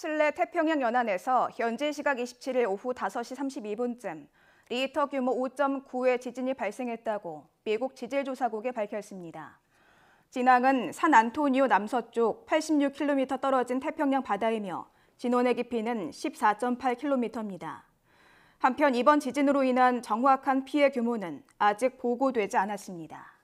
칠레 태평양 연안에서 현재 시각 27일 오후 5시 32분쯤 리히터 규모 5.9의 지진이 발생했다고 미국 지질조사국이 밝혔습니다. 진앙은 산 안토니오 남서쪽 86km 떨어진 태평양 바다이며 진원의 깊이는 14.8km입니다. 한편 이번 지진으로 인한 정확한 피해 규모는 아직 보고되지 않았습니다.